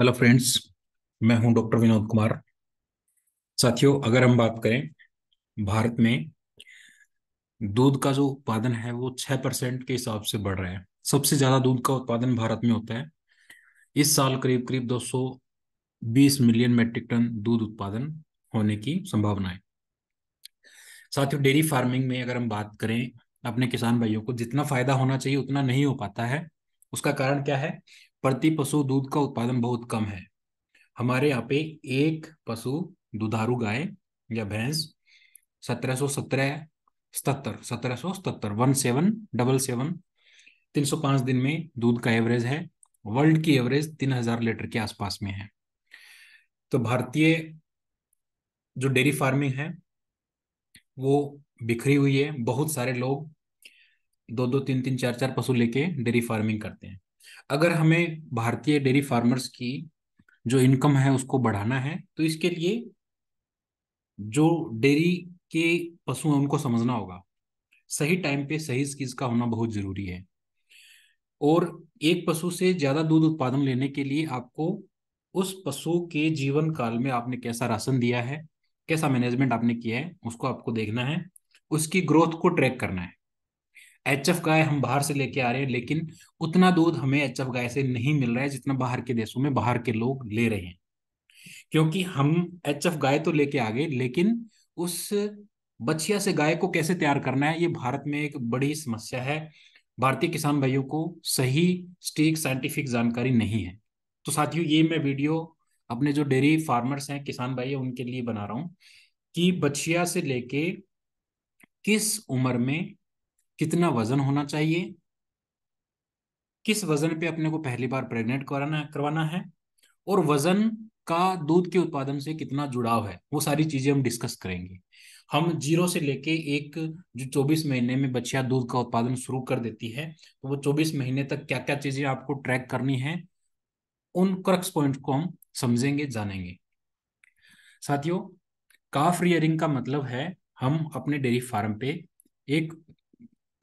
Hello friends मैं हूं doctor Vinod Kumar साथियों अगर हम बात करें भारत में दूध का जो उत्पादन है वो छह परसेंट के हिसाब से बढ़ रहा है सबसे ज़्यादा दूध का उत्पादन भारत में होता है इस साल करीब करीब 220 मिलियन मेट्रिक टन दूध उत्पादन होने की संभावना है साथियों डेयरी फार्मिंग में अगर हम बात करें अपने किसान भाइयों को जितना फायदा होना चाहिए उतना नहीं हो पाता है उसका कारण क्या है प्रति पशु दूध का उत्पादन बहुत कम है हमारे यहाँ पे एक पशु दुधारू गाय या भैंस सत्रह सौ सत्रह सतर सत्रह सौ सतर वन सेवन डबल सेवन तीन सौ पाँच दिन में दूध का एवरेज है वर्ल्ड की एवरेज तीन हजार लीटर के आसपास में है तो भारतीय जो डेयरी फार्मिंग है वो बिखरी हुई है बहुत सारे लोग दो दो तीन तीन चार चार पशु लेके डेयरी फार्मिंग करते हैं अगर हमें भारतीय डेयरी फार्मर्स की जो इनकम है उसको बढ़ाना है तो इसके लिए जो डेयरी के पशु हैं उनको समझना होगा सही टाइम पे सही चीज का होना बहुत जरूरी है और एक पशु से ज्यादा दूध उत्पादन लेने के लिए आपको उस पशु के जीवन काल में आपने कैसा राशन दिया है कैसा मैनेजमेंट आपने किया है उसको आपको देखना है उसकी ग्रोथ को ट्रैक करना है एच एफ गाय हम बाहर से लेके आ रहे हैं लेकिन उतना दूध हमें एच एफ गाय से नहीं मिल रहा है जितना बाहर के देशों में बाहर के लोग ले रहे हैं क्योंकि हम एच एफ गाय तो लेके आ गए लेकिन उस बछिया से गाय को कैसे तैयार करना है ये भारत में एक बड़ी समस्या है भारतीय किसान भाइयों को सही स्टीक साइंटिफिक जानकारी नहीं है तो साथियों ये मैं वीडियो अपने जो डेयरी फार्मर्स हैं किसान भाई हैं उनके लिए बना रहा हूँ कि बछिया से लेके किस उम्र में कितना वजन होना चाहिए किस वजन पे अपने को पहली बार प्रेग्नेंट कराना करवाना है और वजन का दूध के उत्पादन से कितना जुड़ाव है वो सारी चीजें हम डिस्कस करेंगे हम जीरो से लेके एक जो चौबीस महीने में बच्चिया दूध का उत्पादन शुरू कर देती है तो वो चौबीस महीने तक क्या क्या चीजें आपको ट्रैक करनी है उन क्रक्स पॉइंट को हम समझेंगे जानेंगे साथियों काफ रियरिंग का मतलब है हम अपने डेयरी फार्म पे एक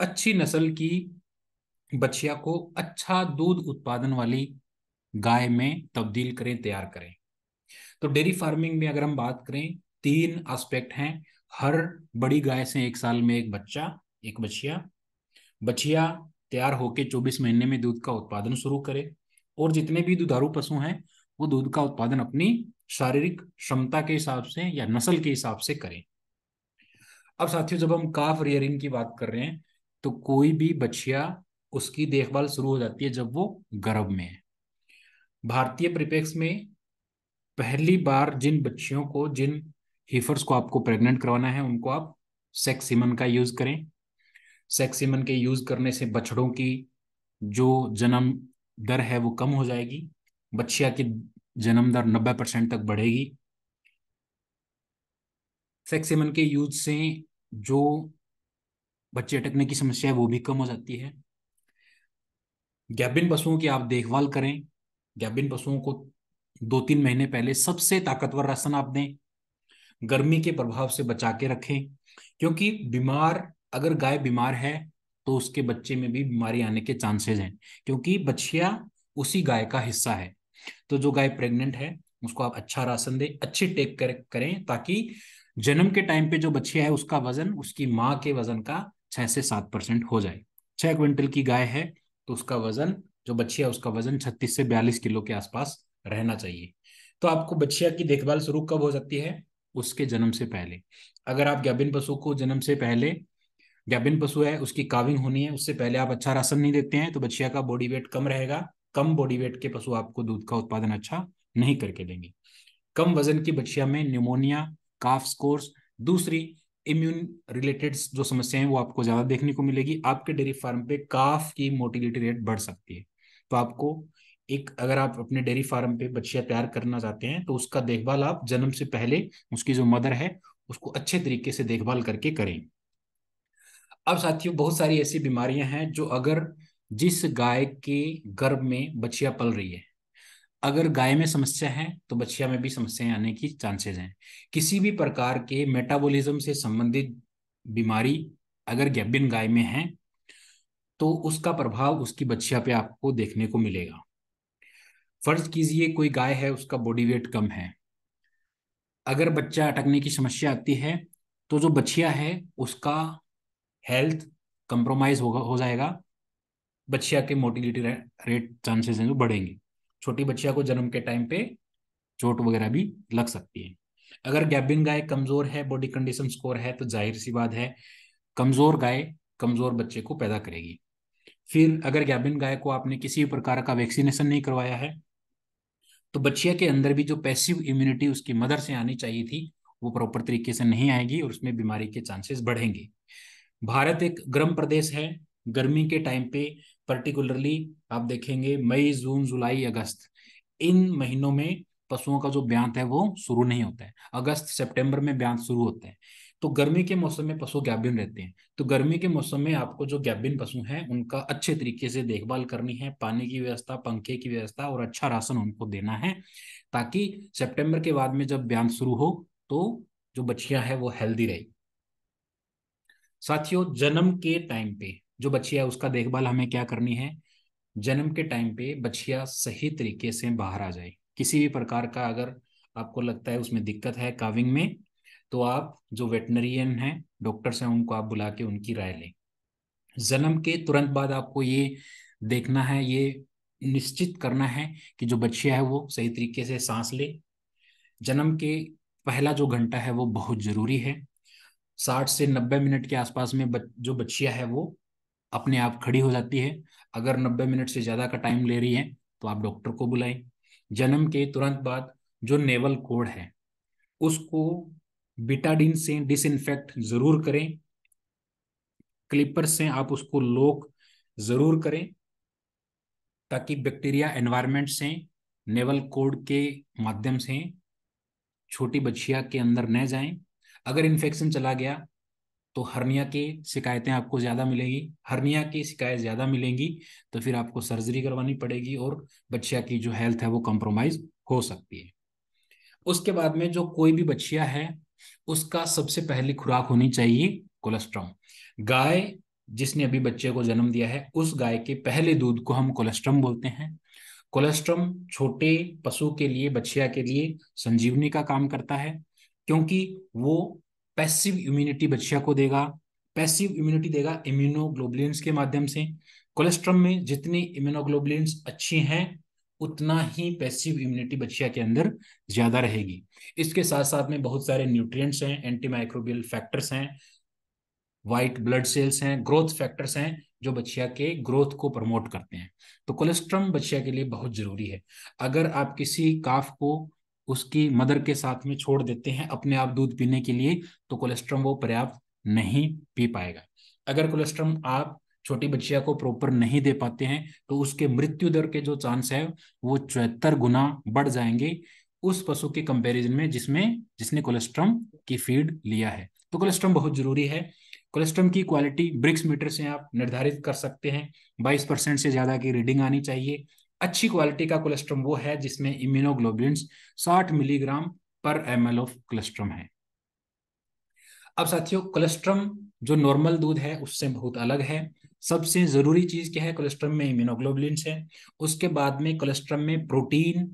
अच्छी नस्ल की बछिया को अच्छा दूध उत्पादन वाली गाय में तब्दील करें तैयार करें तो डेयरी फार्मिंग में अगर हम बात करें तीन एस्पेक्ट हैं हर बड़ी गाय से एक साल में एक बच्चा एक बछिया बछिया तैयार होकर 24 महीने में दूध का उत्पादन शुरू करे और जितने भी दुधारू पशु हैं वो दूध का उत्पादन अपनी शारीरिक क्षमता के हिसाब से या नस्ल के हिसाब से करें अब साथियों जब हम काफ रियरिंग की बात कर रहे हैं तो कोई भी बच्चिया उसकी देखभाल शुरू हो जाती है जब वो गर्भ में है भारतीय परिपेक्ष में पहली बार जिन बच्चियों को जिन हीफर्स को आपको प्रेग्नेंट करवाना है उनको आप सेक्सिमन का यूज करें सेक्सिमन के यूज करने से बछड़ों की जो जन्म दर है वो कम हो जाएगी बच्चिया की जन्म दर नब्बे परसेंट तक बढ़ेगी सेक्सिमन के यूज से जो बच्चे अटकने की समस्या है वो भी कम हो जाती है गैबिन पशुओं की आप देखभाल करें गैबिन पशुओं को दो तीन महीने पहले सबसे ताकतवर राशन आप दें गर्मी के प्रभाव से बचा के रखें क्योंकि बीमार अगर गाय बीमार है तो उसके बच्चे में भी बीमारी आने के चांसेस हैं क्योंकि बछिया उसी गाय का हिस्सा है तो जो गाय प्रेग्नेंट है उसको आप अच्छा राशन दें अच्छे टेक कर, करें ताकि जन्म के टाइम पे जो बच्चिया है उसका वजन उसकी माँ के वजन का छः से सात परसेंट हो जाए छः क्विंटल की गाय है तो उसका वजन जो बछिया उसका वजन छत्तीस से बयालीस किलो के आसपास रहना चाहिए तो आपको बच्चिया की देखभाल शुरू कब हो सकती है उसके जन्म से पहले अगर आप गैबिन पशु को जन्म से पहले गैबिन पशु है उसकी काविंग होनी है उससे पहले आप अच्छा राशन नहीं देते हैं तो बच्चिया का बॉडी वेट कम रहेगा कम बॉडी वेट के पशु आपको दूध का उत्पादन अच्छा नहीं करके देंगे कम वजन की बच्चिया में न्यूमोनिया काफ स्कोर्स दूसरी इम्यून रिलेटेड जो समस्याएं वो आपको ज्यादा देखने को मिलेगी आपके डेयरी फार्म पे काफ की मोर्टिलिटी रेट बढ़ सकती है तो आपको एक अगर आप अपने डेयरी फार्म पे बच्चिया तैयार करना चाहते हैं तो उसका देखभाल आप जन्म से पहले उसकी जो मदर है उसको अच्छे तरीके से देखभाल करके करें अब साथियों बहुत सारी ऐसी बीमारियां हैं जो अगर जिस गाय के गर्भ में बच्चिया पल रही है अगर गाय में समस्या है तो बछिया में भी समस्याएं आने की चांसेस हैं किसी भी प्रकार के मेटाबॉलिज्म से संबंधित बीमारी अगर गैबिन गाय में है तो उसका प्रभाव उसकी बछिया पे आपको देखने को मिलेगा फर्ज कीजिए कोई गाय है उसका बॉडी वेट कम है अगर बच्चा अटकने की समस्या आती है तो जो बच्चिया है उसका हेल्थ कंप्रोमाइज होगा हो जाएगा बच्चिया के मोटिलिटी रेट चांसेस हैं जो बढ़ेंगे छोटी बच्चिया को जन्म के टाइम पे चोट वगैरह भी लग सकती है अगर गैबिंग गाय कमजोर है बॉडी कंडीशन स्कोर है तो जाहिर सी बात है कमजोर गाय कमजोर बच्चे को पैदा करेगी फिर अगर गैबिन गाय को आपने किसी भी प्रकार का वैक्सीनेशन नहीं करवाया है तो बच्चिया के अंदर भी जो पैसिव इम्यूनिटी उसकी मदर से आनी चाहिए थी वो प्रॉपर तरीके से नहीं आएगी और उसमें बीमारी के चांसेस बढ़ेंगे भारत एक गर्म प्रदेश है गर्मी के टाइम पे पर्टिकुलरली आप देखेंगे मई जून जुलाई अगस्त इन महीनों में पशुओं का जो ब्यांत है वो शुरू नहीं होता है अगस्त सितंबर में ब्यांत शुरू होते हैं तो गर्मी के मौसम में पशु गैबिन रहते हैं तो गर्मी के मौसम में आपको जो गैबिन पशु हैं उनका अच्छे तरीके से देखभाल करनी है पानी की व्यवस्था पंखे की व्यवस्था और अच्छा राशन उनको देना है ताकि सितंबर के बाद में जब ब्यांत शुरू हो तो जो बच्चियां है वो हेल्दी रहे साथियों जन्म के टाइम पे जो बच्चिया उसका देखभाल हमें क्या करनी है जन्म के टाइम पे बच्चिया सही तरीके से बाहर आ जाए किसी भी प्रकार का अगर आपको लगता है उसमें दिक्कत है काविंग में तो आप जो वेटनरियन हैं डॉक्टर्स हैं उनको आप बुला के उनकी राय लें जन्म के तुरंत बाद आपको ये देखना है ये निश्चित करना है कि जो बच्चिया है वो सही तरीके से सांस ले जन्म के पहला जो घंटा है वो बहुत ज़रूरी है साठ से नब्बे मिनट के आसपास में बच, जो बच्चिया है वो अपने आप खड़ी हो जाती है अगर 90 मिनट से ज़्यादा का टाइम ले रही है तो आप डॉक्टर को बुलाएं जन्म के तुरंत बाद जो नेवल कोड है उसको बिटाडिन से डिसइनफेक्ट जरूर करें क्लिपर से आप उसको लोक जरूर करें ताकि बैक्टीरिया एनवायरनमेंट से नेवल कोड के माध्यम से छोटी बच्चिया के अंदर न जाएं अगर इन्फेक्शन चला गया तो हर्निया की शिकायतें आपको ज़्यादा मिलेंगी हर्निया की शिकायत ज़्यादा मिलेंगी तो फिर आपको सर्जरी करवानी पड़ेगी और बच्चिया की जो हेल्थ है वो कंप्रोमाइज हो सकती है उसके बाद में जो कोई भी बच्चिया है उसका सबसे पहली खुराक होनी चाहिए कोलेस्ट्रॉम गाय जिसने अभी बच्चे को जन्म दिया है उस गाय के पहले दूध को हम कोलेस्ट्रम बोलते हैं कोलेस्ट्रम छोटे पशु के लिए बच्चिया के लिए संजीवनी का काम करता है क्योंकि वो पैसिव इम्यूनिटी बच्चिया को देगा पैसिव इम्यूनिटी देगा इम्यूनोग्लोबुलिन्स के माध्यम से कोलेस्ट्रम में जितने इम्यूनोग्लोबुलिन्स अच्छे हैं उतना ही पैसिव इम्यूनिटी बच्चिया के अंदर ज्यादा रहेगी इसके साथ साथ में बहुत सारे न्यूट्रिएंट्स हैं एंटीमाइक्रोबियल फैक्टर्स हैं वाइट ब्लड सेल्स हैं ग्रोथ फैक्टर्स हैं जो बच्चिया के ग्रोथ को प्रमोट करते हैं तो कोलेस्ट्रम बच्चिया के लिए बहुत जरूरी है अगर आप किसी काफ को उसकी मदर के साथ में छोड़ देते हैं अपने आप दूध पीने के लिए तो कोलेस्ट्रम वो पर्याप्त नहीं पी पाएगा अगर कोलेस्ट्रम आप छोटी बच्चिया को प्रॉपर नहीं दे पाते हैं तो उसके मृत्यु दर के जो चांस है वो चौहत्तर गुना बढ़ जाएंगे उस पशु के कंपैरिजन में जिसमें जिसने कोलेस्ट्रम की फीड लिया है तो कोलेस्ट्रम बहुत जरूरी है कोलेस्ट्रम की क्वालिटी ब्रिक्स मीटर से आप निर्धारित कर सकते हैं 22 परसेंट से ज़्यादा की रीडिंग आनी चाहिए अच्छी क्वालिटी का कोलेस्ट्रम वो है जिसमें immunoglobulin 60 milligram per M of colostrum है अब साथियों कोलेस्ट्रम जो नॉर्मल दूध है उससे बहुत अलग है सबसे जरूरी चीज क्या है कोलेस्ट्रम में इम्यूनोग्लोबुलिन है उसके बाद में कोलेस्ट्रम में प्रोटीन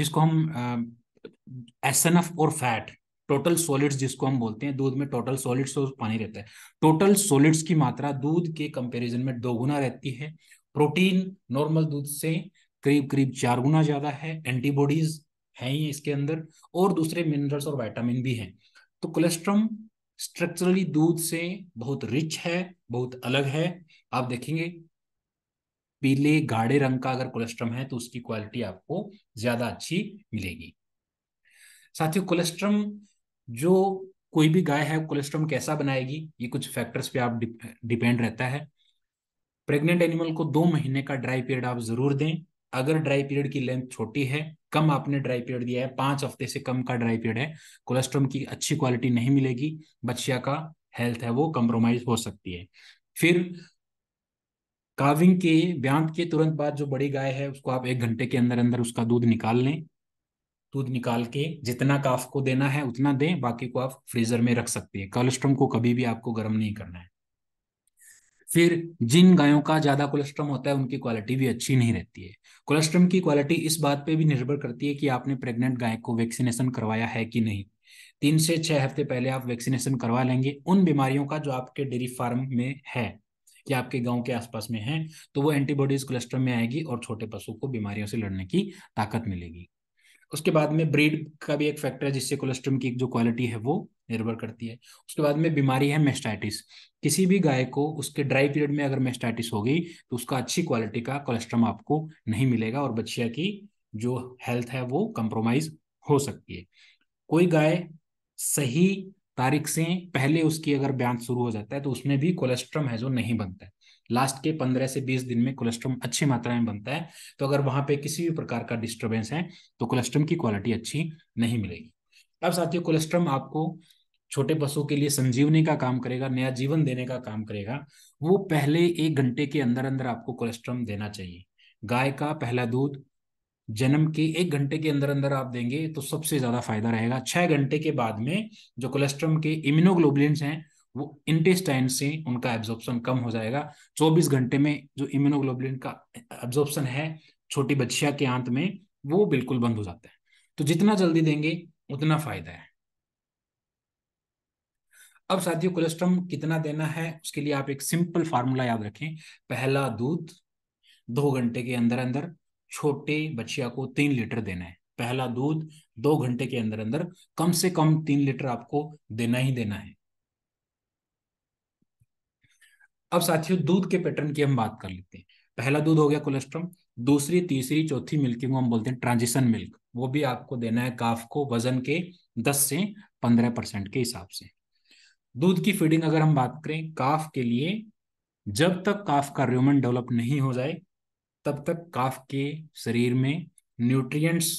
जिसको हम एस एन एफ और फैट टोटल सॉलिड्स जिसको हम बोलते हैं दूध में टोटल सॉलिड्स और पानी रहता है टोटल सॉलिड्स की मात्रा दूध के कंपैरिजन में दोगुना रहती है प्रोटीन नॉर्मल दूध से करीब करीब चार गुना ज्यादा है एंटीबॉडीज हैं ही इसके अंदर और दूसरे मिनरल्स और वाइटामिन भी हैं तो कोलेस्ट्रम स्ट्रक्चरली दूध से बहुत रिच है बहुत अलग है आप देखेंगे पीले गाढ़े रंग का अगर कोलेस्ट्रम है तो उसकी क्वालिटी आपको ज्यादा अच्छी मिलेगी साथियों कोलेस्ट्रम जो कोई भी गाय है कोलेस्ट्रम कैसा बनाएगी ये कुछ फैक्टर्स पे आप डिपेंड रहता है प्रेग्नेंट एनिमल को दो महीने का ड्राई पीरियड आप जरूर दें अगर ड्राई पीरियड की लेंथ छोटी है कम आपने ड्राई पीरियड दिया है पांच हफ्ते से कम का ड्राई पीरियड है कोलेस्ट्रॉम की अच्छी क्वालिटी नहीं मिलेगी बच्चिया का हेल्थ है वो कंप्रोमाइज हो सकती है फिर काविंग के व्यांत के तुरंत बाद जो बड़ी गाय है उसको आप एक घंटे के अंदर अंदर उसका दूध निकाल लें दूध निकाल के जितना काफ को देना है उतना दें बाकी को आप फ्रीजर में रख सकते हैं कोलेस्ट्रॉम को कभी भी आपको गर्म नहीं करना है फिर जिन गायों का ज्यादा कोलेस्ट्रम होता है उनकी क्वालिटी भी अच्छी नहीं रहती है कोलेस्ट्रम की क्वालिटी इस बात पे भी निर्भर करती है कि आपने प्रेग्नेंट गाय को वैक्सीनेशन करवाया है कि नहीं तीन से छह हफ्ते पहले आप वैक्सीनेशन करवा लेंगे उन बीमारियों का जो आपके डेयरी फार्म में है या आपके गांव के आसपास में है तो वो एंटीबॉडीज कोलेस्ट्रम में आएगी और छोटे पशु को बीमारियों से लड़ने की ताकत मिलेगी उसके बाद में ब्रीड का भी एक फैक्टर है जिससे कोलेस्ट्रम की जो क्वालिटी है वो निर्भर करती है उसके बाद में बीमारी है मेस्टाइटिस किसी भी गाय को उसके ड्राई पीरियड में अगर मेस्टाइटिस हो गई तो उसका अच्छी क्वालिटी का कोलेस्ट्रम आपको नहीं मिलेगा और बच्चिया की जो हेल्थ है वो कंप्रोमाइज हो सकती है कोई गाय सही तारीख से पहले उसकी अगर ब्यांत शुरू हो जाता है तो उसमें भी कोलेस्ट्रम है जो नहीं बनता है लास्ट के पंद्रह से बीस दिन में कोलेस्ट्रोम अच्छी मात्रा में बनता है तो अगर वहां पे किसी भी प्रकार का डिस्टर्बेंस है तो कोलेस्ट्रोम की क्वालिटी अच्छी नहीं मिलेगी अब साथियों कोलेस्ट्रोम आपको छोटे पशु के लिए संजीवनी का काम करेगा नया जीवन देने का काम करेगा वो पहले एक घंटे के अंदर अंदर आपको कोलेस्ट्रोम देना चाहिए गाय का पहला दूध जन्म के एक घंटे के अंदर अंदर आप देंगे तो सबसे ज्यादा फायदा रहेगा छह घंटे के बाद में जो कोलेस्ट्रोम के इम्यूनोग्लोबुलिन हैं वो इंटेस्टाइन से उनका एब्जॉर्प्शन कम हो जाएगा 24 घंटे में जो इम्यूनोग्लोबुलिन का एब्जॉर्प्शन है छोटी बच्चिया के आंत में वो बिल्कुल बंद हो जाता है तो जितना जल्दी देंगे उतना फायदा है अब साथियों कोलेस्ट्रम कितना देना है उसके लिए आप एक सिंपल फार्मूला याद रखें पहला दूध दो घंटे के अंदर अंदर छोटे बच्चिया को तीन लीटर देना है पहला दूध दो घंटे के अंदर अंदर कम से कम तीन लीटर आपको देना ही देना है अब साथियों दूध के पैटर्न की हम बात कर लेते हैं पहला दूध हो गया कोलेस्ट्रॉम दूसरी तीसरी चौथी मिल्किंग हम बोलते हैं ट्रांजिशन मिल्क वो भी आपको देना है काफ को वजन के दस से पंद्रह परसेंट के हिसाब से दूध की फीडिंग अगर हम बात करें काफ के लिए जब तक काफ का र्यूमन डेवलप नहीं हो जाए तब तक काफ के शरीर में न्यूट्रिएंट्स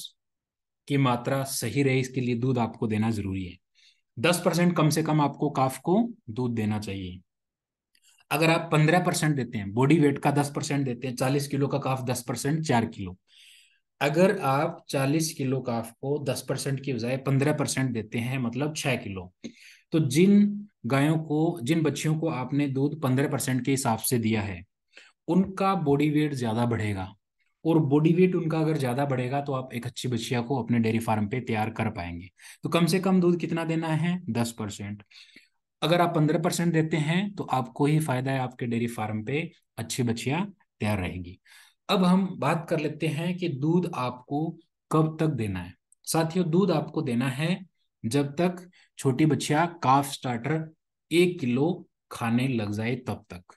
की मात्रा सही रहे इसके लिए दूध आपको देना जरूरी है दस परसेंट कम से कम आपको काफ को दूध देना चाहिए अगर आप पंद्रह परसेंट देते हैं बॉडी वेट का दस परसेंट देते हैं चालीस किलो का काफ दस परसेंट चार किलो अगर आप चालीस किलो काफ को दस परसेंट की बजाय पंद्रह परसेंट देते हैं मतलब छह किलो तो जिन गायों को जिन बच्चियों को आपने दूध पंद्रह परसेंट के हिसाब से दिया है उनका बॉडी वेट ज्यादा बढ़ेगा और बॉडी वेट उनका अगर ज्यादा बढ़ेगा तो आप एक अच्छी बच्चिया को अपने डेयरी फार्म पे तैयार कर पाएंगे तो कम से कम दूध कितना देना है दस परसेंट अगर आप पंद्रह परसेंट देते हैं तो आपको ही फायदा है आपके डेयरी फार्म पे अच्छी बच्चियां तैयार रहेगी अब हम बात कर लेते हैं कि दूध आपको कब तक देना है साथियों दूध आपको देना है जब तक छोटी बच्चिया काफ स्टार्टर एक किलो खाने लग जाए तब तक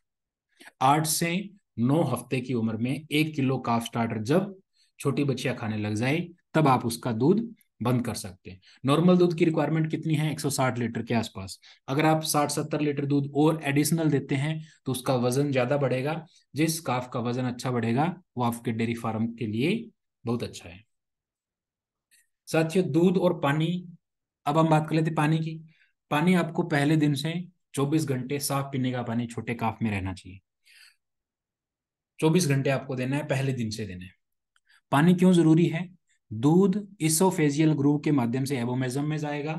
आठ से नौ हफ्ते की उम्र में एक किलो काफ स्टार्टर जब छोटी बच्चिया खाने लग जाए तब आप उसका दूध बंद कर सकते हैं नॉर्मल दूध की रिक्वायरमेंट कितनी है 160 लीटर के आसपास अगर आप 60-70 लीटर दूध और एडिशनल देते हैं तो उसका वजन ज्यादा बढ़ेगा जिस काफ का वजन अच्छा बढ़ेगा वो आपके डेयरी फार्म के लिए बहुत अच्छा है साथियों दूध और पानी अब हम बात कर लेते पानी की पानी आपको पहले दिन से 24 घंटे साफ पीने का पानी छोटे काफ में रहना चाहिए 24 घंटे आपको देना है पहले दिन से देना है पानी क्यों जरूरी है दूध इसोफेजियल ग्रूव के माध्यम से एबोमेजम में जाएगा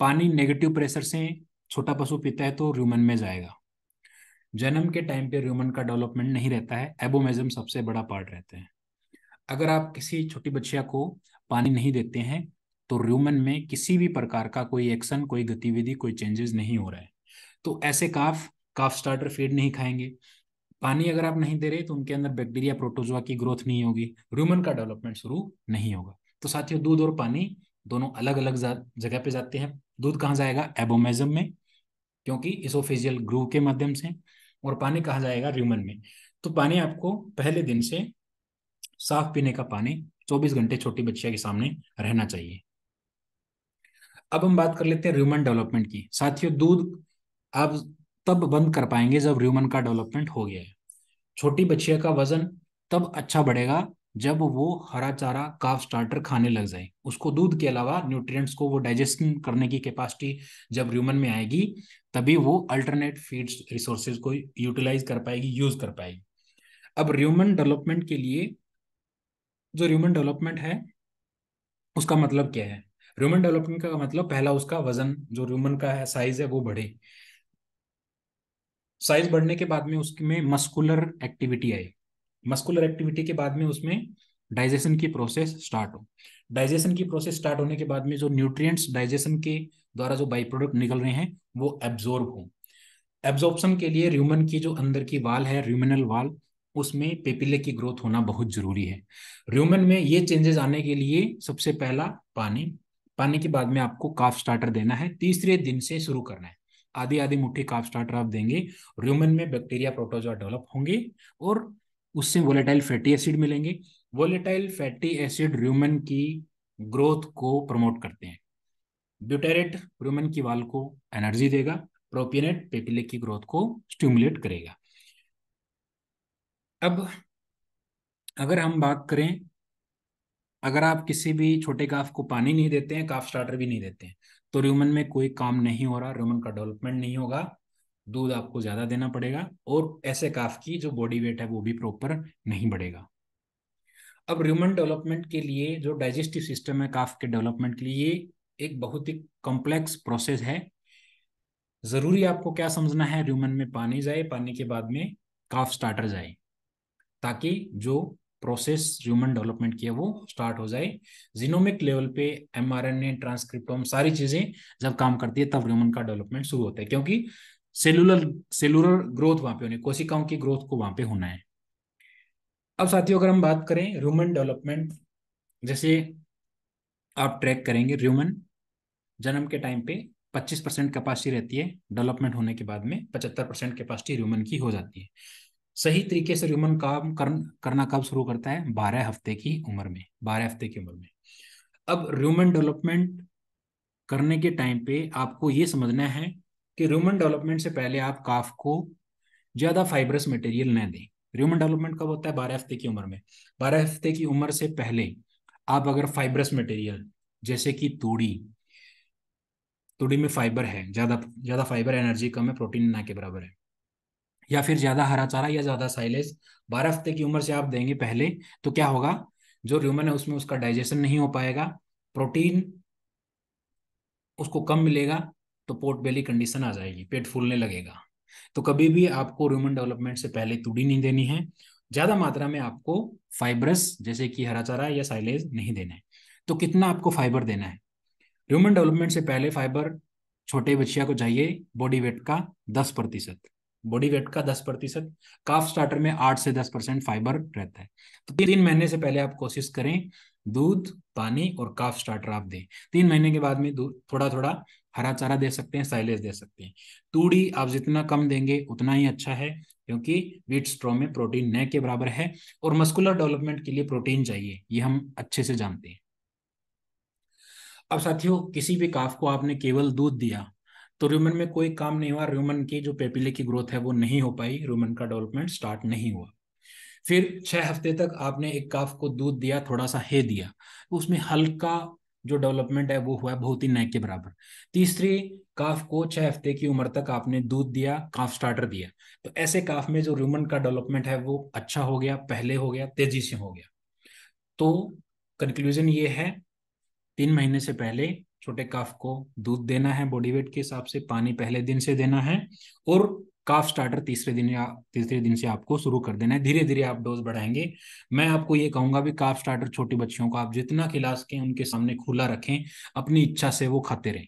पानी नेगेटिव प्रेशर से छोटा पशु पीता है तो र्यूमन में जाएगा जन्म के टाइम पे र्यूमन का डेवलपमेंट नहीं रहता है एबोमेजम सबसे बड़ा पार्ट रहते हैं अगर आप किसी छोटी बच्चिया को पानी नहीं देते हैं तो र्यूमन में किसी भी प्रकार का कोई एक्शन कोई गतिविधि कोई चेंजेस नहीं हो रहा है तो ऐसे काफ काफ स्टार्टर फीड नहीं खाएंगे पानी अगर आप नहीं दे रहे तो उनके अंदर बैक्टीरिया प्रोटोजोआ की ग्रोथ नहीं होगी रूमन का डेवलपमेंट शुरू नहीं होगा तो साथियों दूध और पानी दोनों अलग अलग जगह पे जाते हैं दूध कहाँ जाएगा एबोमेजम में क्योंकि इसोफेजियल ग्रूव के माध्यम से और पानी कहाँ जाएगा र्यूमन में तो पानी आपको पहले दिन से साफ पीने का पानी 24 घंटे छोटी बच्चिया के सामने रहना चाहिए अब हम बात कर लेते हैं र्यूमन डेवलपमेंट की साथियों दूध आप तब बंद कर पाएंगे जब र्यूमन का डेवलपमेंट हो गया है छोटी बच्चिया का वजन तब अच्छा बढ़ेगा जब वो हरा चारा काफ स्टार्टर खाने लग जाए उसको दूध के अलावा न्यूट्रिएंट्स को वो डाइजेशन करने की कैपेसिटी जब र्यूमन में आएगी तभी वो अल्टरनेट फीड्स रिसोर्सेज को यूटिलाइज कर पाएगी यूज कर पाएगी अब र्यूमन डेवलपमेंट के लिए जो ह्यूमन डेवलपमेंट है उसका मतलब क्या है ह्यूमन डेवलपमेंट का मतलब पहला उसका वजन जो र्यूमन का है साइज है वो बढ़े साइज बढ़ने के बाद में उसमें मस्कुलर एक्टिविटी आई मस्कुलर एक्टिविटी के बाद में उसमें डाइजेशन की प्रोसेस स्टार्ट हो डाइजेशन की प्रोसेस स्टार्ट होने के बाद में जो न्यूट्रिएंट्स डाइजेशन के द्वारा जो बाई प्रोडक्ट निकल रहे हैं वो एब्जॉर्ब हो एब्जॉर्बन के लिए र्यूमन की जो अंदर की वाल है र्यूमिनल वाल उसमें पेपिले की ग्रोथ होना बहुत जरूरी है र्यूमन में ये चेंजेस आने के लिए सबसे पहला पानी पानी के बाद में आपको काफ स्टार्टर देना है तीसरे दिन से शुरू करना है आधी आधी मुट्ठी काफ स्टार्टर आप देंगे र्यूमन में बैक्टीरिया प्रोटोजोआ डेवलप होंगे और उससे वोलेटाइल फैटी एसिड मिलेंगे वोलेटाइल फैटी एसिड र्यूमन की ग्रोथ को प्रमोट करते हैं ब्यूटेरेट र्यूमन की वाल को एनर्जी देगा प्रोपियनेट पेपिले की ग्रोथ को स्टिमुलेट करेगा अब अगर हम बात करें अगर आप किसी भी छोटे काफ को पानी नहीं देते हैं काफ स्टार्टर भी नहीं देते हैं तो र्यूमन में कोई काम नहीं हो रहा र्यूमन का डेवलपमेंट नहीं होगा दूध आपको ज़्यादा देना पड़ेगा और ऐसे काफ की जो बॉडी वेट है वो भी प्रॉपर नहीं बढ़ेगा अब र्यूमन डेवलपमेंट के लिए जो डाइजेस्टिव सिस्टम है काफ के डेवलपमेंट के लिए एक बहुत ही कॉम्प्लेक्स प्रोसेस है ज़रूरी आपको क्या समझना है र्यूमन में पानी जाए पानी के बाद में काफ स्टार्टर जाए ताकि जो प्रोसेस ह्यूमन डेवलपमेंट की है वो स्टार्ट हो जाए जीनोमिक लेवल पे एमआरएनए ट्रांसक्रिप्टोम सारी चीजें जब काम करती है तब ह्यूमन का डेवलपमेंट शुरू होता है क्योंकि सेलुलर सेलुलर ग्रोथ वहां पे होनी कोशिकाओं की ग्रोथ को वहां पे होना है अब साथियों अगर हम बात करें ह्यूमन डेवलपमेंट जैसे आप ट्रैक करेंगे ह्यूमन जन्म के टाइम पे 25 परसेंट कैपेसिटी रहती है डेवलपमेंट होने के बाद में 75 परसेंट कैपेसिटी ह्यूमन की हो जाती है सही तरीके से ह्यूमन काम कर, करना कब शुरू करता है बारह हफ्ते की उम्र में बारह हफ्ते की उम्र में अब ह्यूमन डेवलपमेंट करने के टाइम पे आपको ये समझना है कि ह्यूमन डेवलपमेंट से पहले आप काफ को ज़्यादा फाइबरस मटेरियल न दें ह्यूमन डेवलपमेंट कब होता है बारह हफ्ते की उम्र में बारह हफ्ते की उम्र से पहले आप अगर फाइबरस मटेरियल जैसे कि तूड़ी तूड़ी में फाइबर है ज़्यादा ज़्यादा फाइबर एनर्जी कम है प्रोटीन ना के बराबर है या फिर ज्यादा हरा चारा या ज्यादा साइलेज बारह हफ्ते की उम्र से आप देंगे पहले तो क्या होगा जो र्यूमन है उसमें उसका डाइजेशन नहीं हो पाएगा प्रोटीन उसको कम मिलेगा तो पोर्ट बेली कंडीशन आ जाएगी पेट फूलने लगेगा तो कभी भी आपको र्यूमन डेवलपमेंट से पहले तूड़ी नहीं देनी है ज्यादा मात्रा में आपको फाइबरस जैसे कि हरा चारा या साइलेज नहीं देना है तो कितना आपको फाइबर देना है र्यूमन डेवलपमेंट से पहले फाइबर छोटे बच्चिया को चाहिए बॉडी वेट का दस प्रतिशत बॉडी वेट का दस प्रतिशत काफ स्टार्टर में आठ से दस परसेंट फाइबर रहता है तो तीन महीने से पहले आप कोशिश करें दूध पानी और काफ स्टार्टर आप दें तीन महीने के बाद में थोड़ा थोड़ा हरा चारा दे सकते हैं साइलेज दे सकते हैं तूड़ी आप जितना कम देंगे उतना ही अच्छा है क्योंकि वीट स्ट्रॉ में प्रोटीन न के बराबर है और मस्कुलर डेवलपमेंट के लिए प्रोटीन चाहिए ये हम अच्छे से जानते हैं अब साथियों किसी भी काफ को आपने केवल दूध दिया तो र्यूमन में कोई काम नहीं हुआ रूमन की जो पेपिले की ग्रोथ है वो नहीं हो पाई रूमन का डेवलपमेंट स्टार्ट नहीं हुआ फिर छह हफ्ते तक आपने एक काफ को दूध दिया थोड़ा सा हे दिया तो उसमें हल्का जो डेवलपमेंट है वो हुआ बहुत ही नैक के बराबर तीसरी काफ को छह हफ्ते की उम्र तक आपने दूध दिया काफ स्टार्टर दिया तो ऐसे काफ में जो रूमन का डेवलपमेंट है वो अच्छा हो गया पहले हो गया तेजी से हो गया तो कंक्लूजन ये है तीन महीने से पहले छोटे काफ को दूध देना है बॉडी वेट के हिसाब से पानी पहले दिन से देना है और काफ स्टार्टर तीसरे दिन या तीसरे दिन से आपको शुरू कर देना है धीरे धीरे आप डोज बढ़ाएंगे मैं आपको ये कहूंगा भी काफ स्टार्टर छोटी बच्चियों को आप जितना खिला सकें उनके सामने खुला रखें अपनी इच्छा से वो खाते रहें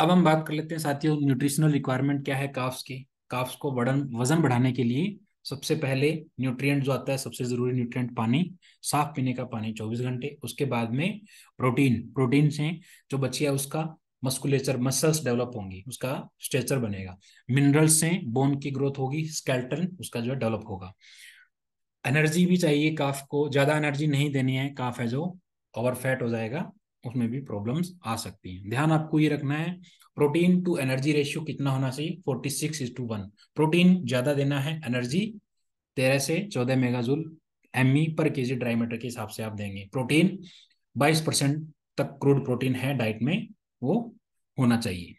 अब हम बात कर लेते हैं साथियों न्यूट्रिशनल रिक्वायरमेंट क्या है काफ्स की काफ्स को वजन बढ़ाने के लिए सबसे पहले न्यूट्रिएंट जो आता है सबसे जरूरी न्यूट्रिएंट पानी साफ पीने का पानी 24 घंटे उसके बाद में प्रोटीन प्रोटीन से जो बची है उसका मस्कुलेचर मसल्स डेवलप होंगी उसका स्ट्रेचर बनेगा मिनरल्स से बोन की ग्रोथ होगी स्केल्टन उसका जो है डेवलप होगा एनर्जी भी चाहिए काफ को ज्यादा एनर्जी नहीं देनी है काफ है जो ओवर फैट हो जाएगा उसमें भी प्रॉब्लम्स आ सकती हैं ध्यान आपको ये रखना है प्रोटीन टू एनर्जी रेशियो कितना होना चाहिए forty six is to one protein ज़्यादा देना है एनर्जी तेरह से चौदह मेगाजूल एम ई पर के जी ड्राई मैटर के हिसाब से आप देंगे प्रोटीन बाईस परसेंट तक क्रूड प्रोटीन है डाइट में वो होना चाहिए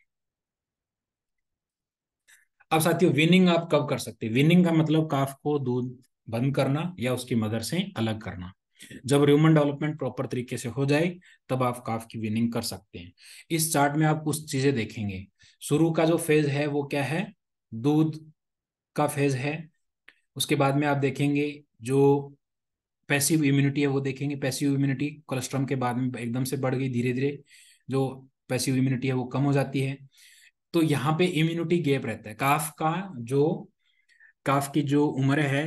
अब साथियों विनिंग आप कब कर सकते हैं विनिंग का मतलब काफ को दूध बंद करना या उसकी मदर से अलग करना जब ह्यूमन डेवलपमेंट प्रॉपर तरीके से हो जाए तब आप काफ की विनिंग कर सकते हैं इस चार्ट में आप कुछ चीजें देखेंगे शुरू का जो फेज है वो क्या है दूध का फेज है उसके बाद में आप देखेंगे जो पैसिव इम्यूनिटी है वो देखेंगे पैसिव इम्यूनिटी कोलेस्ट्रॉम के बाद में एकदम से बढ़ गई धीरे धीरे जो पैसिव इम्यूनिटी है वो कम हो जाती है तो यहाँ पे इम्यूनिटी गैप रहता है काफ का जो काफ की जो उम्र है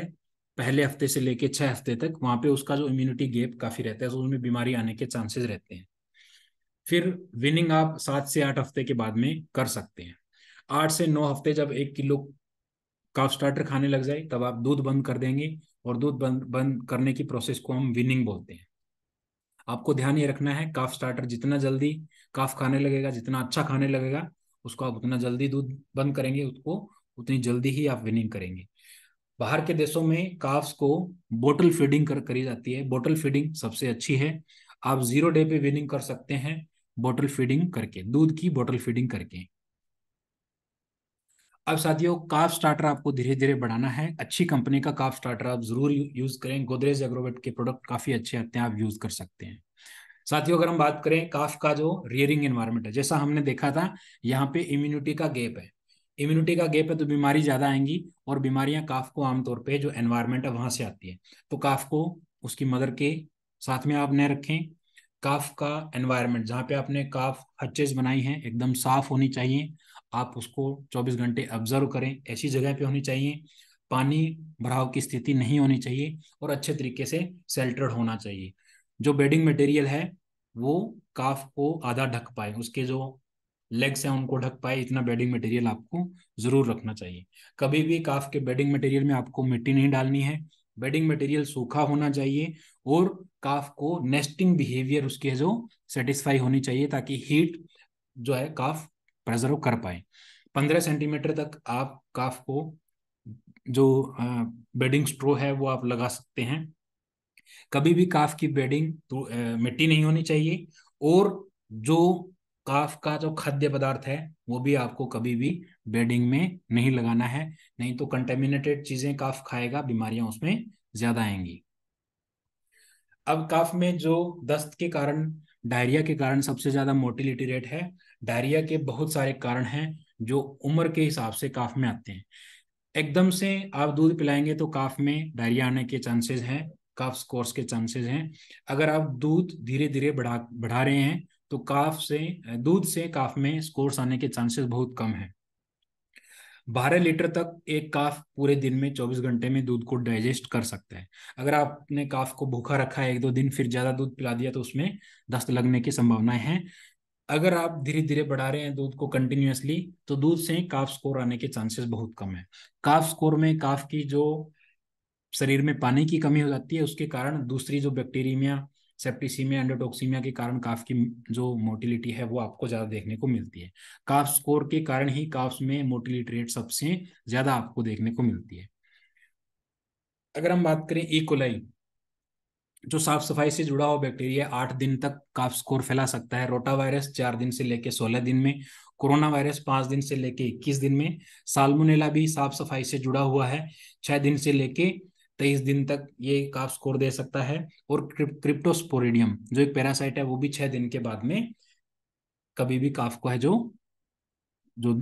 पहले हफ्ते से लेके छह हफ्ते तक वहां पे उसका जो इम्यूनिटी गैप काफी रहता है तो उसमें बीमारी आने के चांसेस रहते हैं फिर विनिंग आप सात से आठ हफ्ते के बाद में कर सकते हैं आठ से नौ हफ्ते जब एक किलो काफ स्टार्टर खाने लग जाए तब आप दूध बंद कर देंगे और दूध बंद बंद करने की प्रोसेस को हम विनिंग बोलते हैं आपको ध्यान ये रखना है काफ स्टार्टर जितना जल्दी काफ खाने लगेगा जितना अच्छा खाने लगेगा उसको आप उतना जल्दी दूध बंद करेंगे उसको उतनी जल्दी ही आप विनिंग करेंगे बाहर के देशों में काफ्स को बोटल फीडिंग कर करी जाती है बोटल फीडिंग सबसे अच्छी है आप जीरो डे पे विनिंग कर सकते हैं बोटल फीडिंग करके दूध की बोटल फीडिंग करके अब साथियों काफ स्टार्टर आपको धीरे धीरे बढ़ाना है अच्छी कंपनी का काफ स्टार्टर आप जरूर यूज करें गोदरेज एग्रोवेट के प्रोडक्ट काफी अच्छे आते हैं आप यूज कर सकते हैं साथियों अगर हम बात करें काफ का जो रियरिंग एनवायरमेंट है जैसा हमने देखा था यहाँ पे इम्यूनिटी का गैप है इम्यूनिटी का गैप है तो बीमारी ज़्यादा आएंगी और बीमारियां काफ को आमतौर पे जो एनवायरमेंट है वहां से आती है तो काफ को उसकी मदर के साथ में आप न रखें काफ का एनवायरमेंट जहाँ पे आपने काफ हचेज बनाई है एकदम साफ होनी चाहिए आप उसको 24 घंटे ऑब्जर्व करें ऐसी जगह पे होनी चाहिए पानी भराव की स्थिति नहीं होनी चाहिए और अच्छे तरीके से सेल्टर्ड होना चाहिए जो बेडिंग मटेरियल है वो काफ को आधा ढक पाए उसके जो लेग से उनको ढक पाए इतना बेडिंग मटेरियल आपको जरूर रखना चाहिए कभी भी काफ के बेडिंग मटेरियल में आपको मिट्टी नहीं डालनी है बेडिंग मटेरियल सूखा होना चाहिए और काफ को नेस्टिंग बिहेवियर उसके जो सेटिस्फाई होनी चाहिए ताकि हीट जो है काफ प्रजर्व कर पाए पंद्रह सेंटीमीटर तक आप काफ को जो बेडिंग स्ट्रो है वो आप लगा सकते हैं कभी भी काफ की बेडिंग तो, मिट्टी नहीं होनी चाहिए और जो काफ का जो खाद्य पदार्थ है वो भी आपको कभी भी बेडिंग में नहीं लगाना है नहीं तो कंटेमिनेटेड चीजें काफ खाएगा बीमारियां उसमें ज्यादा आएंगी अब काफ में जो दस्त के कारण डायरिया के कारण सबसे ज्यादा मोर्टिलिटी रेट है डायरिया के बहुत सारे कारण हैं जो उम्र के हिसाब से काफ में आते हैं एकदम से आप दूध पिलाएंगे तो काफ में डायरिया आने के चांसेस हैं काफ स्कोर्स के चांसेस हैं अगर आप दूध धीरे धीरे बढ़ा बढ़ा रहे हैं तो काफ से दूध से काफ में स्कोर्स आने के चांसेस बहुत कम है बारह लीटर तक एक काफ पूरे दिन में चौबीस घंटे में दूध को डाइजेस्ट कर सकता है अगर आपने काफ को भूखा रखा है एक दो दिन फिर ज़्यादा दूध पिला दिया तो उसमें दस्त लगने की संभावनाएं हैं अगर आप धीरे धीरे बढ़ा रहे हैं दूध को कंटिन्यूसली तो दूध से काफ स्कोर आने के चांसेस बहुत कम है काफ स्कोर में काफ की जो शरीर में पानी की कमी हो जाती है उसके कारण दूसरी जो बैक्टीरिया सेप्टिसीमिया एंडोटोक्सीमिया के कारण काफ की जो मोटिलिटी है वो आपको ज़्यादा देखने को मिलती है काफ स्कोर के कारण ही काफ में मोटिलिटी रेट सबसे ज़्यादा आपको देखने को मिलती है अगर हम बात करें इकोलाई e. जो साफ सफाई से जुड़ा हुआ बैक्टीरिया आठ दिन तक काफ स्कोर फैला सकता है रोटा वायरस चार दिन से लेकर सोलह दिन में कोरोना वायरस पांच दिन से लेके इक्कीस दिन में साल्मोनेला भी साफ सफाई से जुड़ा हुआ है छह दिन से लेके तेईस दिन तक ये काफ स्कोर दे सकता है और क्रिप, क्रिप्टोस्पोरिडियम जो एक पैरासाइट है वो भी छह दिन के बाद में कभी भी काफ को है जो जो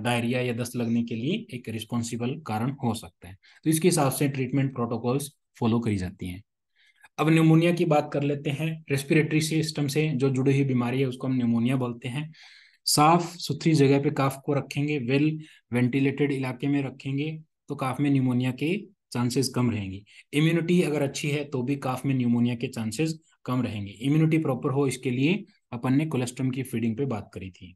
डायरिया या दस्त लगने के लिए एक रिस्पॉन्सिबल कारण हो सकता है तो इसके हिसाब से ट्रीटमेंट प्रोटोकॉल्स फॉलो करी जाती हैं अब न्यूमोनिया की बात कर लेते हैं रेस्पिरेटरी सिस्टम से जो जुड़ी हुई बीमारी है उसको हम न्यूमोनिया बोलते हैं साफ सुथरी जगह पे काफ को रखेंगे वेल वेंटिलेटेड इलाके में रखेंगे तो काफ में न्यूमोनिया के चांसेस कम रहेंगी इम्यूनिटी अगर अच्छी है तो भी काफ में न्यूमोनिया के चांसेस कम रहेंगे इम्यूनिटी प्रॉपर हो इसके लिए अपन ने कोलेस्ट्रम की फीडिंग पे बात करी थी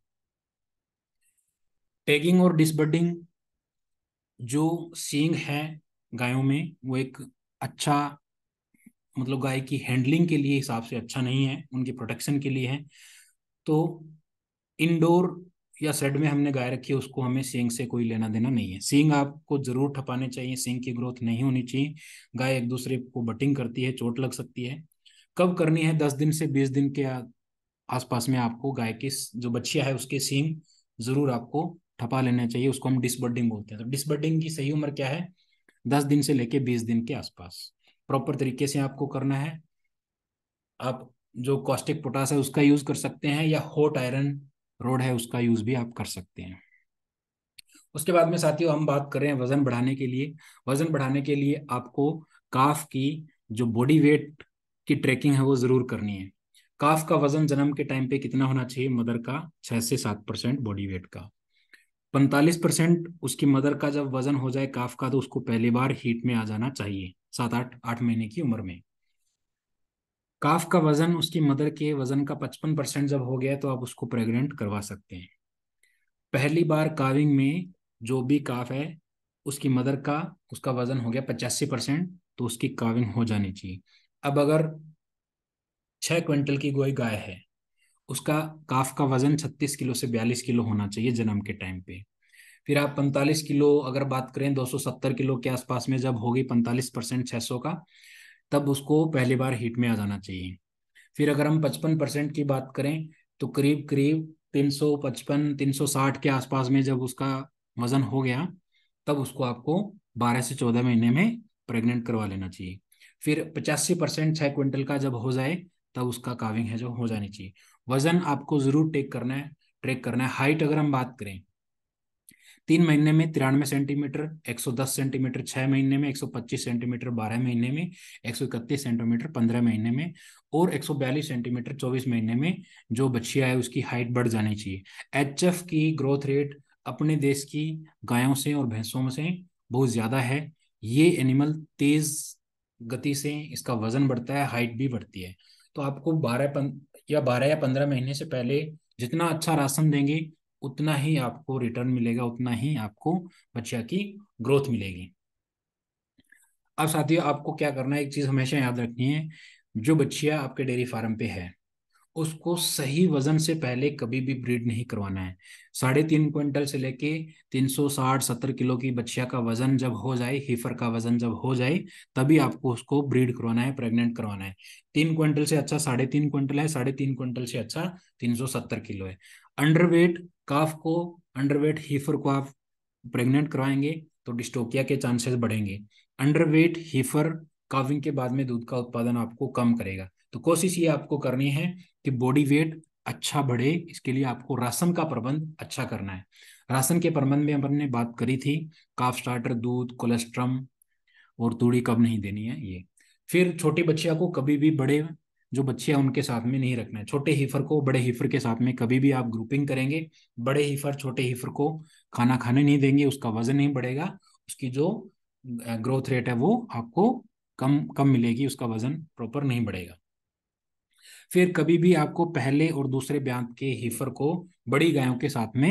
टैगिंग और डिसबर्डिंग जो सींग है गायों में वो एक अच्छा मतलब गाय की हैंडलिंग के लिए हिसाब से अच्छा नहीं है उनकी प्रोटेक्शन के लिए है तो इंडोर या सेड में हमने गाय रखी है उसको हमें सींग से कोई लेना देना नहीं है सींग आपको जरूर ठपाने चाहिए सींग की ग्रोथ नहीं होनी चाहिए गाय एक दूसरे को बटिंग करती है चोट लग सकती है कब करनी है दस दिन से बीस दिन के आसपास में आपको गाय की जो बच्चिया है उसके सींग जरूर आपको ठपा लेना चाहिए उसको हम डिसबर्डिंग बोलते हैं तो डिसबर्डिंग की सही उम्र क्या है दस दिन से लेके बीस दिन के आसपास प्रॉपर तरीके से आपको करना है आप जो कॉस्टिक पोटास है उसका यूज कर सकते हैं या हॉट आयरन रोड है उसका यूज भी आप कर सकते हैं उसके बाद में साथियों हम बात कर रहे हैं वजन बढ़ाने के लिए वजन बढ़ाने के लिए आपको काफ की जो बॉडी वेट की ट्रैकिंग है वो जरूर करनी है काफ का वजन जन्म के टाइम पे कितना होना चाहिए मदर का छह से सात परसेंट बॉडी वेट का पैंतालीस परसेंट उसकी मदर का जब वजन हो जाए काफ का तो उसको पहली बार हीट में आ जाना चाहिए सात आठ आठ महीने की उम्र में काफ का वजन उसकी मदर के वजन का पचपन परसेंट जब हो गया तो आप उसको प्रेग्नेंट करवा सकते हैं पहली बार काविंग में जो भी काफ है उसकी मदर का उसका वजन हो गया पचासी परसेंट तो उसकी काविंग हो जानी चाहिए अब अगर छः क्विंटल की गोई गाय है उसका काफ का वजन छत्तीस किलो से बयालीस किलो होना चाहिए जन्म के टाइम पे फिर आप पैंतालीस किलो अगर बात करें सत्तर किलो के आसपास में जब होगी पैंतालीस परसेंट छः का तब उसको पहली बार हीट में आ जाना चाहिए फिर अगर हम पचपन परसेंट की बात करें तो करीब करीब तीन सौ पचपन तीन सौ साठ के आसपास में जब उसका वजन हो गया तब उसको आपको बारह से चौदह महीने में प्रेग्नेंट करवा लेना चाहिए फिर पचासी परसेंट छः क्विंटल का जब हो जाए तब उसका काविंग है जो हो जानी चाहिए वजन आपको जरूर टेक करना है ट्रेक करना है हाइट अगर हम बात करें तीन महीने में तिरानवे सेंटीमीटर एक सौ दस सेंटीमीटर छह महीने में एक सौ पच्चीस सेंटीमीटर बारह महीने में एक सौ इकतीस सेंटीमीटर पंद्रह महीने में और एक सौ बयालीस सेंटीमीटर चौबीस महीने में जो बच्चिया है उसकी हाइट बढ़ जानी चाहिए एच एफ की ग्रोथ रेट अपने देश की गायों से और भैंसों से बहुत ज़्यादा है ये एनिमल तेज गति से इसका वजन बढ़ता है हाइट भी बढ़ती है तो आपको बारह या बारह या पंद्रह महीने से पहले जितना अच्छा राशन देंगे उतना ही आपको रिटर्न मिलेगा उतना ही आपको बच्चा की ग्रोथ मिलेगी अब साथियों आपको क्या करना है एक चीज़ हमेशा याद रखनी है जो बच्चिया आपके डेयरी फार्म पे है उसको सही वजन से पहले कभी भी ब्रीड नहीं करवाना है साढ़े तीन क्विंटल से लेके तीन सौ साठ सत्तर किलो की बच्चिया का वजन जब हो जाए हीफर का वजन जब हो जाए तभी आपको उसको ब्रीड करवाना है प्रेग्नेंट करवाना है तीन क्विंटल से अच्छा साढ़े तीन क्विंटल है साढ़े तीन क्विंटल से अच्छा तीन सौ सत्तर किलो है अंडरवेट काफ को अंडरवेट हीफर को आप प्रेग्नेंट करवाएंगे तो डिस्टोकिया के चांसेस बढ़ेंगे अंडरवेट हीफर काविंग के बाद में दूध का उत्पादन आपको कम करेगा तो कोशिश ये आपको करनी है कि बॉडी वेट अच्छा बढ़े इसके लिए आपको राशन का प्रबंध अच्छा करना है राशन के प्रबंध में अपन ने बात करी थी काफ स्टार्टर दूध कोलेस्ट्रम और तूड़ी कब नहीं देनी है ये फिर छोटी बच्चिया को कभी भी बड़े जो बच्चे हैं उनके साथ में नहीं रखना है छोटे हीफर को बड़े हीफर के साथ में कभी भी आप ग्रुपिंग करेंगे बड़े हीफर छोटे हीफर को खाना खाने नहीं देंगे उसका वजन नहीं बढ़ेगा उसकी जो ग्रोथ रेट है वो आपको कम कम मिलेगी उसका वजन प्रॉपर नहीं बढ़ेगा फिर कभी भी आपको पहले और दूसरे ब्यांत के हीफर को बड़ी गायों के साथ में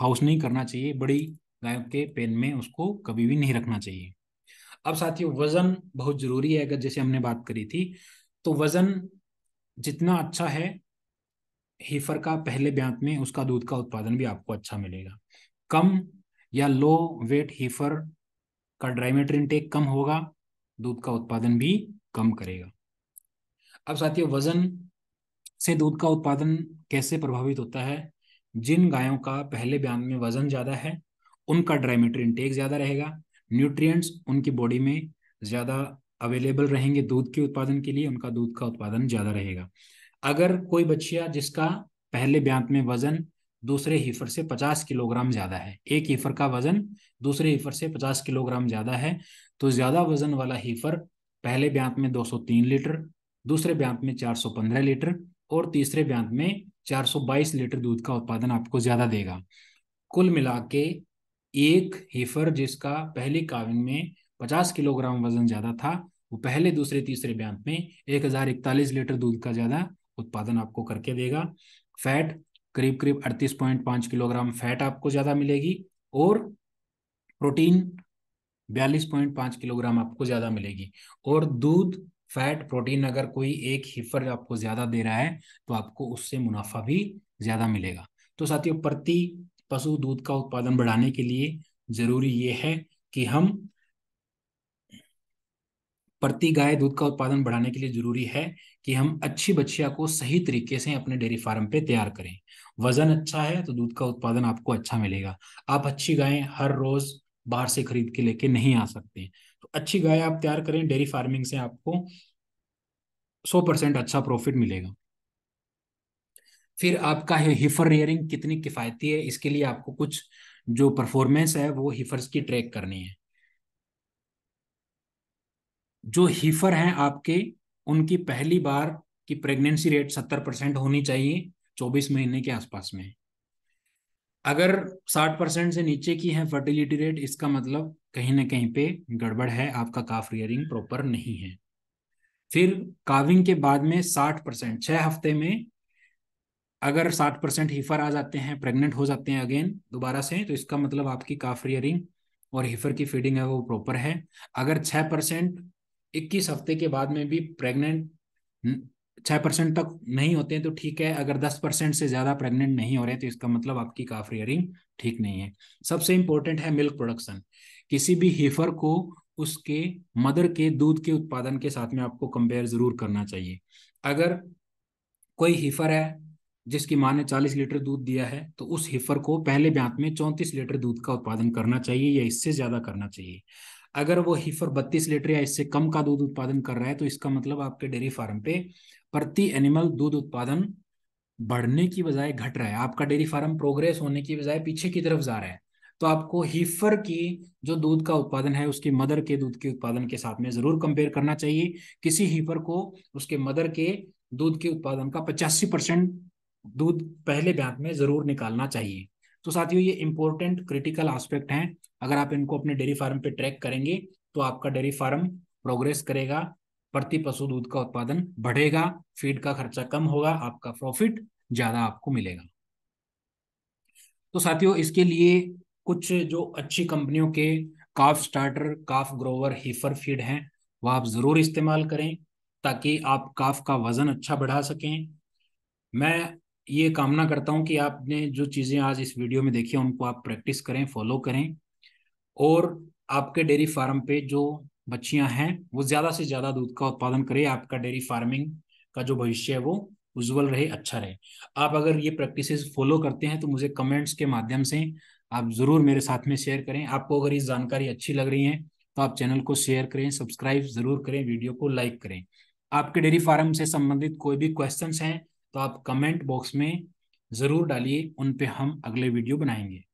हाउस नहीं करना चाहिए बड़ी गायों के पेन में उसको कभी भी नहीं रखना चाहिए अब साथियों वजन बहुत जरूरी है अगर जैसे हमने बात करी थी तो वजन जितना अच्छा है हेफर का पहले ब्यांत में उसका दूध का उत्पादन भी आपको अच्छा मिलेगा कम या लो वेट हेफर का ड्राई मेटर इनटेक कम होगा दूध का उत्पादन भी कम करेगा अब साथियों वजन से दूध का उत्पादन कैसे प्रभावित होता है जिन गायों का पहले बयान में वजन ज़्यादा है उनका ड्राई मेटर इनटेक ज़्यादा रहेगा न्यूट्रिएंट्स उनकी बॉडी में ज़्यादा अवेलेबल रहेंगे दूध के उत्पादन के लिए उनका दूध का उत्पादन ज़्यादा रहेगा अगर कोई बच्चिया जिसका पहले ब्यांत में वजन दूसरे हीफर से 50 किलोग्राम ज़्यादा है एक हीफर का वजन दूसरे हीफर से 50 किलोग्राम ज़्यादा है तो ज़्यादा वजन वाला हीफर पहले ब्यांत में 203 लीटर दूसरे ब्यांत में 415 लीटर और तीसरे ब्यांत में 422 लीटर दूध का उत्पादन आपको ज़्यादा देगा कुल मिला के एक हीफर जिसका पहली काविंग में 50 किलोग्राम वजन ज़्यादा था वो पहले दूसरे तीसरे ब्यांत में एक हजार इकतालीस लीटर दूध का ज़्यादा उत्पादन आपको करके देगा फैट करीब करीब अड़तीस पॉइंट किलोग्राम फैट आपको ज़्यादा मिलेगी और प्रोटीन बयालीस पॉइंट किलोग्राम आपको ज़्यादा मिलेगी और दूध फैट प्रोटीन अगर कोई एक हिफर आपको ज़्यादा दे रहा है तो आपको उससे मुनाफा भी ज़्यादा मिलेगा तो साथियों प्रति पशु दूध का उत्पादन बढ़ाने के लिए ज़रूरी ये है कि हम प्रति गाय दूध का उत्पादन बढ़ाने के लिए जरूरी है कि हम अच्छी बच्चिया को सही तरीके से अपने डेयरी फार्म पे तैयार करें वजन अच्छा है तो दूध का उत्पादन आपको अच्छा मिलेगा आप अच्छी गायें हर रोज बाहर से खरीद के लेके नहीं आ सकते तो अच्छी गाय आप तैयार करें डेयरी फार्मिंग से आपको सौ परसेंट अच्छा प्रॉफिट मिलेगा फिर आपका है हिफर रेयरिंग कितनी किफ़ायती है इसके लिए आपको कुछ जो परफॉर्मेंस है वो हिफर्स की ट्रैक करनी है जो हीफर हैं आपके उनकी पहली बार की प्रेगनेंसी रेट सत्तर परसेंट होनी चाहिए चौबीस महीने के आसपास में अगर साठ परसेंट से नीचे की है फर्टिलिटी रेट इसका मतलब कहीं ना कहीं पे गड़बड़ है आपका काफ रियरिंग प्रॉपर नहीं है फिर काविंग के बाद में साठ परसेंट छह हफ्ते में अगर साठ परसेंट हीफर आ जाते हैं प्रेग्नेंट हो जाते हैं अगेन दोबारा से तो इसका मतलब आपकी काफ रियरिंग और हीफर की फीडिंग है वो प्रॉपर है अगर छः परसेंट इक्कीस हफ्ते के बाद में भी प्रेग्नेंट छः परसेंट तक नहीं होते हैं तो ठीक है अगर दस परसेंट से ज़्यादा प्रेग्नेंट नहीं हो रहे तो इसका मतलब आपकी काफ रियरिंग ठीक नहीं है सबसे इम्पोर्टेंट है मिल्क प्रोडक्शन किसी भी हीफर को उसके मदर के दूध के उत्पादन के साथ में आपको कंपेयर ज़रूर करना चाहिए अगर कोई हीफर है जिसकी माँ ने चालीस लीटर दूध दिया है तो उस हिफर को पहले ब्यांत में चौंतीस लीटर दूध का उत्पादन करना चाहिए या इससे ज़्यादा करना चाहिए अगर वो हीफर बत्तीस लीटर या इससे कम का दूध उत्पादन कर रहा है तो इसका मतलब आपके डेयरी फार्म पे प्रति एनिमल दूध उत्पादन बढ़ने की बजाय घट रहा है आपका डेयरी फार्म प्रोग्रेस होने की बजाय पीछे की तरफ जा रहा है तो आपको हीफर की जो दूध का उत्पादन है उसके मदर के दूध के उत्पादन के साथ में जरूर कंपेयर करना चाहिए किसी हीफर को उसके मदर के दूध के उत्पादन का पचासी परसेंट दूध पहले ब्यांत में जरूर निकालना चाहिए तो साथियों ये इंपॉर्टेंट क्रिटिकल आस्पेक्ट हैं अगर आप इनको अपने डेयरी फार्म पे ट्रैक करेंगे तो आपका डेयरी फार्म प्रोग्रेस करेगा प्रति पशु दूध का उत्पादन बढ़ेगा फीड का खर्चा कम होगा आपका प्रॉफिट ज्यादा आपको मिलेगा तो साथियों इसके लिए कुछ जो अच्छी कंपनियों के calf starter calf grower heifer feed हैं वह आप ज़रूर इस्तेमाल करें ताकि आप काफ का वज़न अच्छा बढ़ा सकें मैं ये कामना करता हूँ कि आपने जो चीज़ें आज इस वीडियो में देखी उनको आप प्रैक्टिस करें फॉलो करें और आपके डेयरी फार्म पे जो बच्चियाँ हैं वो ज़्यादा से ज़्यादा दूध का उत्पादन करें आपका डेयरी फार्मिंग का जो भविष्य है वो उज्ज्वल रहे अच्छा रहे आप अगर ये प्रैक्टिसेस फॉलो करते हैं तो मुझे कमेंट्स के माध्यम से आप ज़रूर मेरे साथ में शेयर करें आपको अगर ये जानकारी अच्छी लग रही है तो आप चैनल को शेयर करें सब्सक्राइब ज़रूर करें वीडियो को लाइक करें आपके डेयरी फार्म से संबंधित कोई भी क्वेश्चंस हैं तो आप कमेंट बॉक्स में ज़रूर डालिए उन पे हम अगले वीडियो बनाएंगे